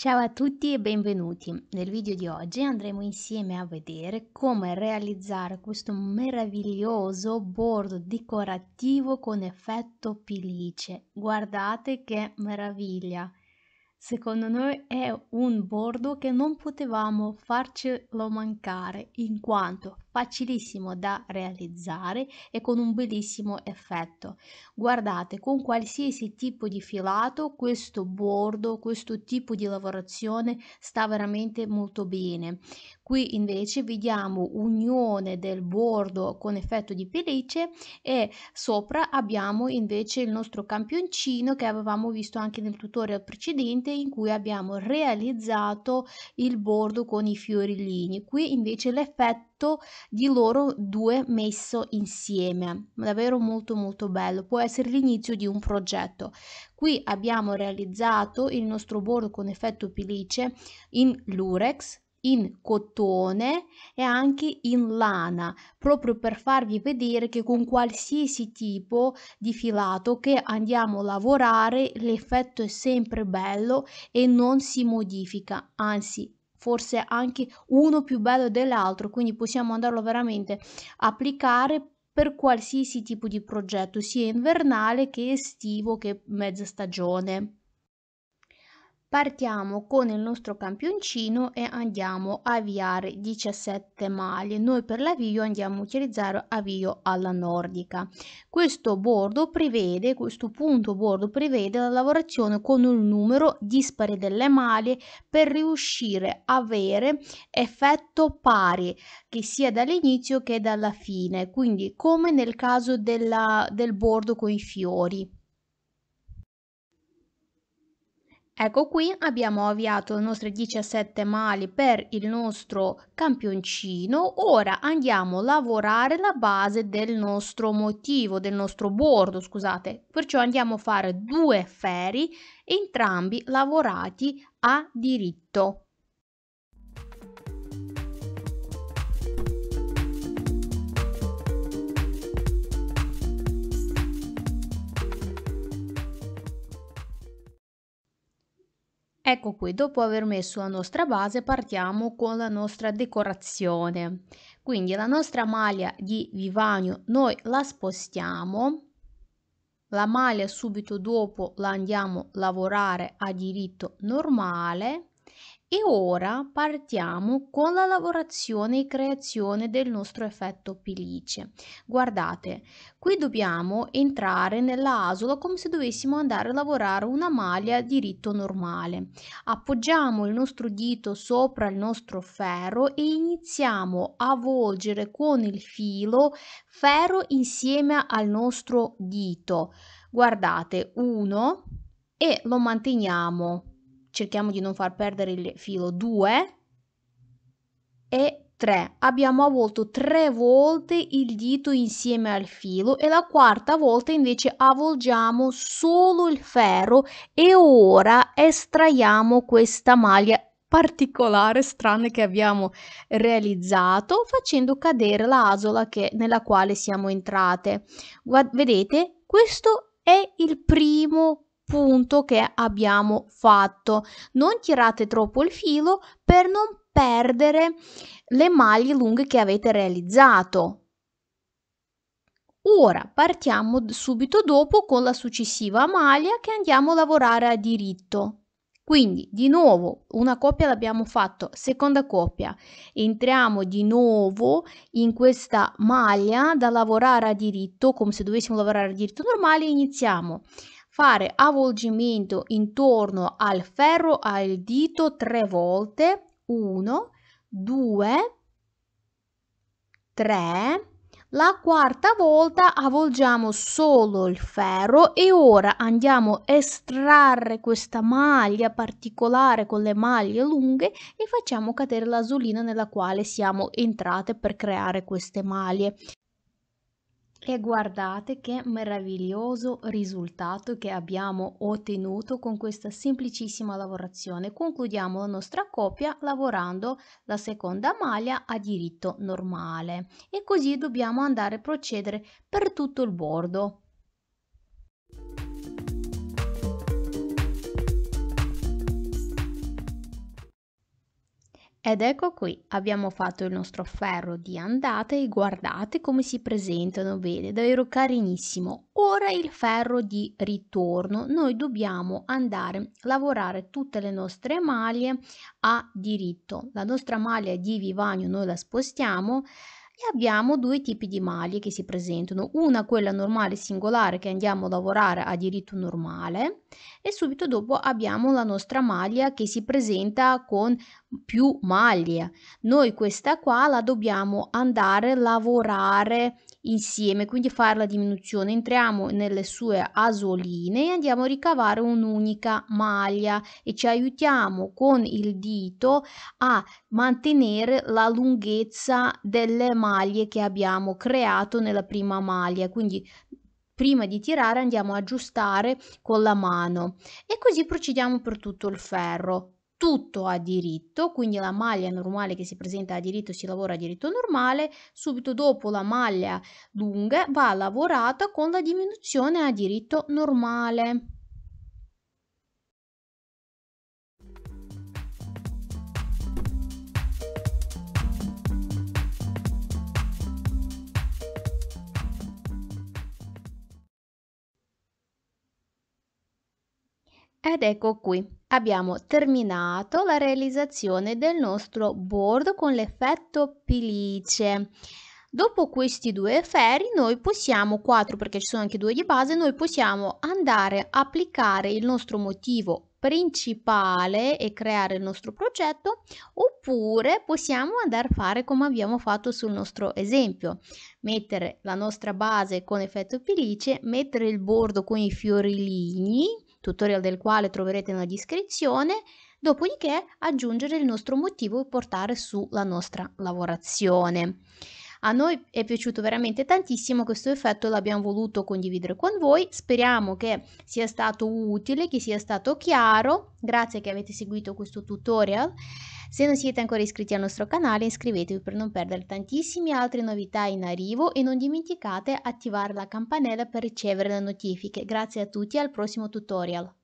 Ciao a tutti e benvenuti! Nel video di oggi andremo insieme a vedere come realizzare questo meraviglioso bordo decorativo con effetto pilice. Guardate che meraviglia! Secondo noi è un bordo che non potevamo farcelo mancare in quanto facilissimo da realizzare e con un bellissimo effetto. Guardate, con qualsiasi tipo di filato questo bordo, questo tipo di lavorazione sta veramente molto bene. Qui invece vediamo unione del bordo con effetto di pellicce e sopra abbiamo invece il nostro campioncino che avevamo visto anche nel tutorial precedente in cui abbiamo realizzato il bordo con i fiorellini. Qui invece l'effetto ritratto di loro due messo insieme, davvero molto molto bello, può essere l'inizio di un progetto. Qui abbiamo realizzato il nostro bordo con effetto pilice in lurex, in cotone e anche in lana, proprio per farvi vedere che con qualsiasi tipo di filato che andiamo a lavorare l'effetto è sempre bello e non si modifica, anzi forse anche uno più bello dell'altro, quindi possiamo andarlo veramente a applicare per qualsiasi tipo di progetto, sia invernale che estivo che mezza stagione. Partiamo con il nostro campioncino e andiamo a avviare 17 maglie. Noi per l'avvio andiamo a utilizzare avvio alla nordica. Questo bordo prevede, questo punto bordo prevede la lavorazione con un numero dispari delle maglie per riuscire a avere effetto pari che sia dall'inizio che dalla fine. Quindi come nel caso della, del bordo con i fiori. Ecco qui abbiamo avviato le nostre 17 mali per il nostro campioncino, ora andiamo a lavorare la base del nostro motivo, del nostro bordo, scusate, perciò andiamo a fare due ferri entrambi lavorati a diritto. Ecco qui, dopo aver messo la nostra base partiamo con la nostra decorazione. Quindi la nostra maglia di vivanio noi la spostiamo, la maglia subito dopo la andiamo a lavorare a diritto normale e ora partiamo con la lavorazione e creazione del nostro effetto pilice. Guardate, qui dobbiamo entrare nella asola come se dovessimo andare a lavorare una maglia diritto normale. Appoggiamo il nostro dito sopra il nostro ferro e iniziamo a volgere con il filo ferro insieme al nostro dito. Guardate, uno e lo manteniamo cerchiamo di non far perdere il filo, 2 e 3. Abbiamo avvolto tre volte il dito insieme al filo e la quarta volta invece avvolgiamo solo il ferro e ora estraiamo questa maglia particolare strana che abbiamo realizzato facendo cadere la asola che, nella quale siamo entrate. Guad vedete, questo è il primo punto che abbiamo fatto. Non tirate troppo il filo per non perdere le maglie lunghe che avete realizzato. Ora partiamo subito dopo con la successiva maglia che andiamo a lavorare a diritto. Quindi di nuovo una coppia l'abbiamo fatto, seconda coppia, entriamo di nuovo in questa maglia da lavorare a diritto come se dovessimo lavorare a diritto normale iniziamo fare avvolgimento intorno al ferro al dito tre volte 1 due, tre. la quarta volta avvolgiamo solo il ferro e ora andiamo a estrarre questa maglia particolare con le maglie lunghe e facciamo cadere l'asolina nella quale siamo entrate per creare queste maglie. E guardate che meraviglioso risultato che abbiamo ottenuto con questa semplicissima lavorazione. Concludiamo la nostra coppia lavorando la seconda maglia a diritto normale e così dobbiamo andare a procedere per tutto il bordo. Ed ecco qui, abbiamo fatto il nostro ferro di andata e guardate come si presentano, bene, davvero carinissimo. Ora il ferro di ritorno, noi dobbiamo andare a lavorare tutte le nostre maglie a diritto. La nostra maglia di vivagno noi la spostiamo e abbiamo due tipi di maglie che si presentano, una quella normale singolare che andiamo a lavorare a diritto normale e subito dopo abbiamo la nostra maglia che si presenta con più maglie. Noi questa qua la dobbiamo andare a lavorare insieme, quindi fare la diminuzione. Entriamo nelle sue asoline e andiamo a ricavare un'unica maglia e ci aiutiamo con il dito a mantenere la lunghezza delle maglie che abbiamo creato nella prima maglia. Quindi prima di tirare andiamo a aggiustare con la mano e così procediamo per tutto il ferro tutto a diritto, quindi la maglia normale che si presenta a diritto si lavora a diritto normale, subito dopo la maglia lunga va lavorata con la diminuzione a diritto normale. Ed ecco qui, abbiamo terminato la realizzazione del nostro bordo con l'effetto pilice. Dopo questi due ferri noi possiamo, 4 perché ci sono anche due di base, noi possiamo andare a applicare il nostro motivo principale e creare il nostro progetto oppure possiamo andare a fare come abbiamo fatto sul nostro esempio mettere la nostra base con effetto pilice mettere il bordo con i fiorellini tutorial del quale troverete nella descrizione, dopodiché aggiungere il nostro motivo e portare sulla nostra lavorazione. A noi è piaciuto veramente tantissimo questo effetto, e l'abbiamo voluto condividere con voi, speriamo che sia stato utile, che sia stato chiaro, grazie che avete seguito questo tutorial se non siete ancora iscritti al nostro canale iscrivetevi per non perdere tantissime altre novità in arrivo e non dimenticate attivare la campanella per ricevere le notifiche. Grazie a tutti e al prossimo tutorial.